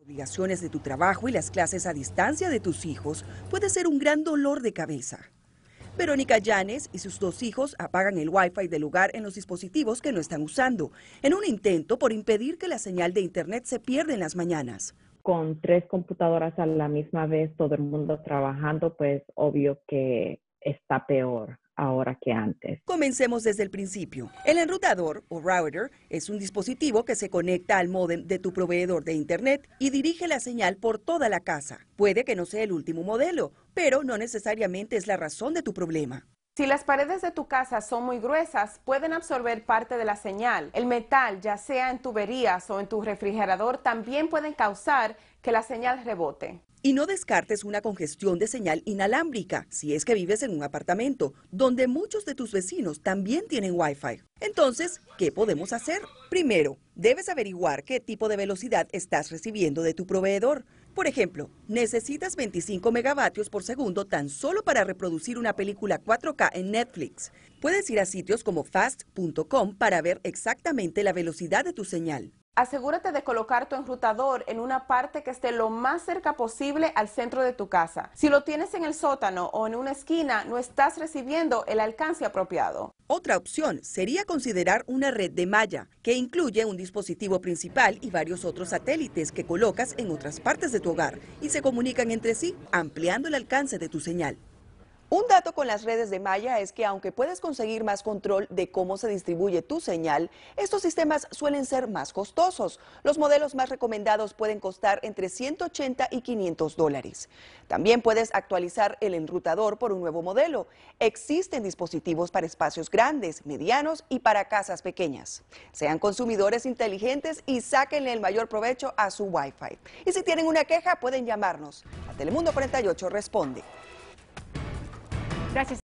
obligaciones de tu trabajo y las clases a distancia de tus hijos puede ser un gran dolor de cabeza. Verónica Llanes y sus dos hijos apagan el Wi-Fi del lugar en los dispositivos que no están usando, en un intento por impedir que la señal de Internet se pierda en las mañanas. Con tres computadoras a la misma vez, todo el mundo trabajando, pues obvio que está peor ahora que antes. Comencemos desde el principio. El enrutador o router es un dispositivo que se conecta al módem de tu proveedor de Internet y dirige la señal por toda la casa. Puede que no sea el último modelo, pero no necesariamente es la razón de tu problema. Si las paredes de tu casa son muy gruesas, pueden absorber parte de la señal. El metal, ya sea en tuberías o en tu refrigerador, también pueden causar que la señal rebote. Y no descartes una congestión de señal inalámbrica si es que vives en un apartamento donde muchos de tus vecinos también tienen Wi-Fi. Entonces, ¿qué podemos hacer? Primero, debes averiguar qué tipo de velocidad estás recibiendo de tu proveedor. Por ejemplo, necesitas 25 megavatios por segundo tan solo para reproducir una película 4K en Netflix. Puedes ir a sitios como fast.com para ver exactamente la velocidad de tu señal. Asegúrate de colocar tu enrutador en una parte que esté lo más cerca posible al centro de tu casa. Si lo tienes en el sótano o en una esquina, no estás recibiendo el alcance apropiado. Otra opción sería considerar una red de malla, que incluye un dispositivo principal y varios otros satélites que colocas en otras partes de tu hogar y se comunican entre sí, ampliando el alcance de tu señal. Un dato con las redes de Maya es que aunque puedes conseguir más control de cómo se distribuye tu señal, estos sistemas suelen ser más costosos. Los modelos más recomendados pueden costar entre 180 y 500 dólares. También puedes actualizar el enrutador por un nuevo modelo. Existen dispositivos para espacios grandes, medianos y para casas pequeñas. Sean consumidores inteligentes y sáquenle el mayor provecho a su Wi-Fi. Y si tienen una queja, pueden llamarnos. A Telemundo 48 responde. Gracias.